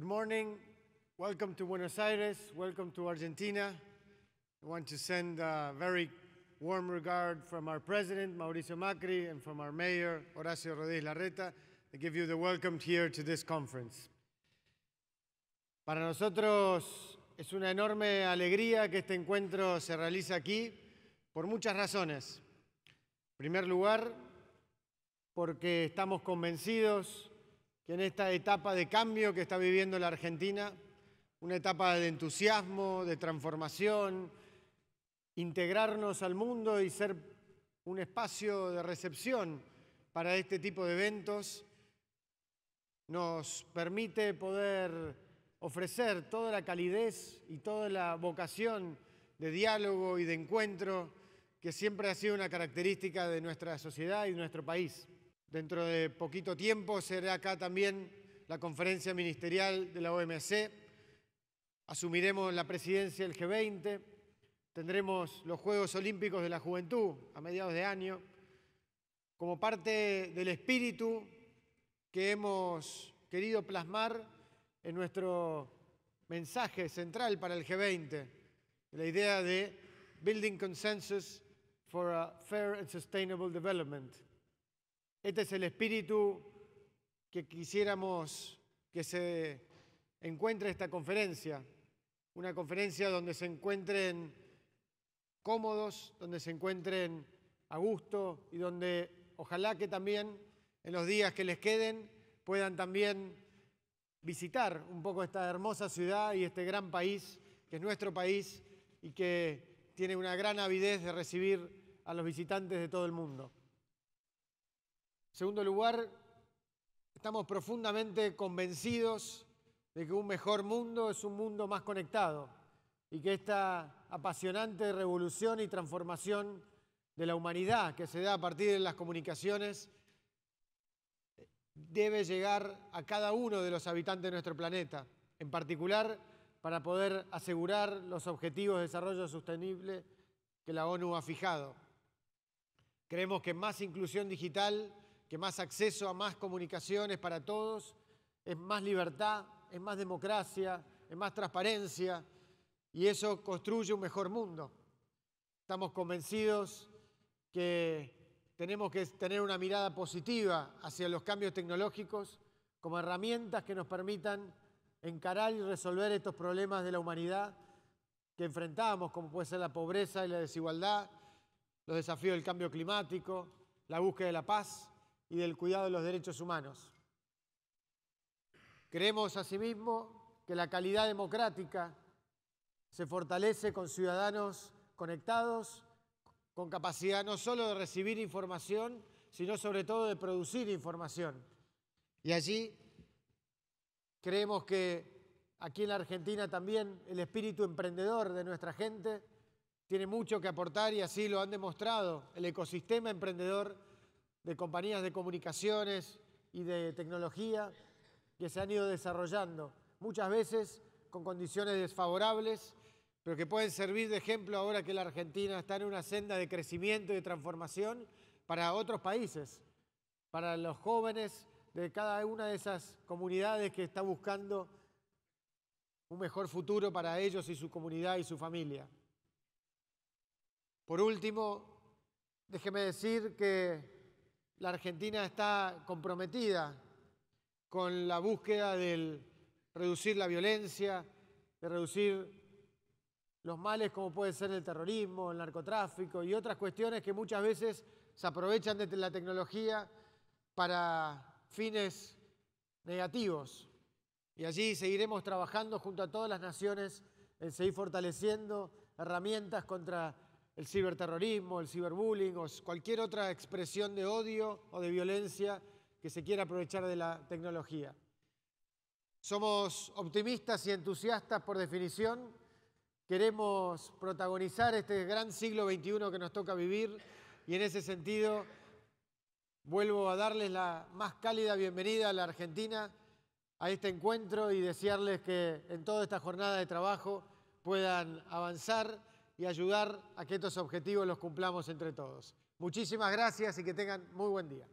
Good morning. Welcome to Buenos Aires. Welcome to Argentina. I want to send a very warm regard from our president, Mauricio Macri, and from our mayor, Horacio Rodríguez Larreta, to give you the welcome here to this conference. Para nosotros es una enorme alegría que este encuentro se realice aquí por muchas razones. En primer lugar, porque estamos convencidos y en esta etapa de cambio que está viviendo la Argentina, una etapa de entusiasmo, de transformación, integrarnos al mundo y ser un espacio de recepción para este tipo de eventos, nos permite poder ofrecer toda la calidez y toda la vocación de diálogo y de encuentro que siempre ha sido una característica de nuestra sociedad y nuestro país. Dentro de poquito tiempo será acá también la conferencia ministerial de la OMC. Asumiremos la presidencia del G20. Tendremos los Juegos Olímpicos de la Juventud a mediados de año. Como parte del espíritu que hemos querido plasmar en nuestro mensaje central para el G20, la idea de Building Consensus for a Fair and Sustainable Development este es el espíritu que quisiéramos que se encuentre esta conferencia, una conferencia donde se encuentren cómodos, donde se encuentren a gusto y donde ojalá que también en los días que les queden puedan también visitar un poco esta hermosa ciudad y este gran país que es nuestro país y que tiene una gran avidez de recibir a los visitantes de todo el mundo segundo lugar, estamos profundamente convencidos de que un mejor mundo es un mundo más conectado y que esta apasionante revolución y transformación de la humanidad que se da a partir de las comunicaciones debe llegar a cada uno de los habitantes de nuestro planeta, en particular para poder asegurar los objetivos de desarrollo sostenible que la ONU ha fijado. Creemos que más inclusión digital que más acceso a más comunicaciones para todos, es más libertad, es más democracia, es más transparencia y eso construye un mejor mundo. Estamos convencidos que tenemos que tener una mirada positiva hacia los cambios tecnológicos como herramientas que nos permitan encarar y resolver estos problemas de la humanidad que enfrentamos, como puede ser la pobreza y la desigualdad, los desafíos del cambio climático, la búsqueda de la paz y del cuidado de los derechos humanos. Creemos asimismo que la calidad democrática se fortalece con ciudadanos conectados, con capacidad no solo de recibir información, sino sobre todo de producir información. Y allí creemos que aquí en la Argentina también el espíritu emprendedor de nuestra gente tiene mucho que aportar y así lo han demostrado. El ecosistema emprendedor de compañías de comunicaciones y de tecnología que se han ido desarrollando, muchas veces con condiciones desfavorables, pero que pueden servir de ejemplo ahora que la Argentina está en una senda de crecimiento y de transformación para otros países, para los jóvenes de cada una de esas comunidades que está buscando un mejor futuro para ellos y su comunidad y su familia. Por último, déjeme decir que la Argentina está comprometida con la búsqueda de reducir la violencia, de reducir los males como puede ser el terrorismo, el narcotráfico y otras cuestiones que muchas veces se aprovechan de la tecnología para fines negativos. Y allí seguiremos trabajando junto a todas las naciones en seguir fortaleciendo herramientas contra el ciberterrorismo, el ciberbullying o cualquier otra expresión de odio o de violencia que se quiera aprovechar de la tecnología. Somos optimistas y entusiastas por definición. Queremos protagonizar este gran siglo XXI que nos toca vivir y en ese sentido vuelvo a darles la más cálida bienvenida a la Argentina a este encuentro y desearles que en toda esta jornada de trabajo puedan avanzar y ayudar a que estos objetivos los cumplamos entre todos. Muchísimas gracias y que tengan muy buen día.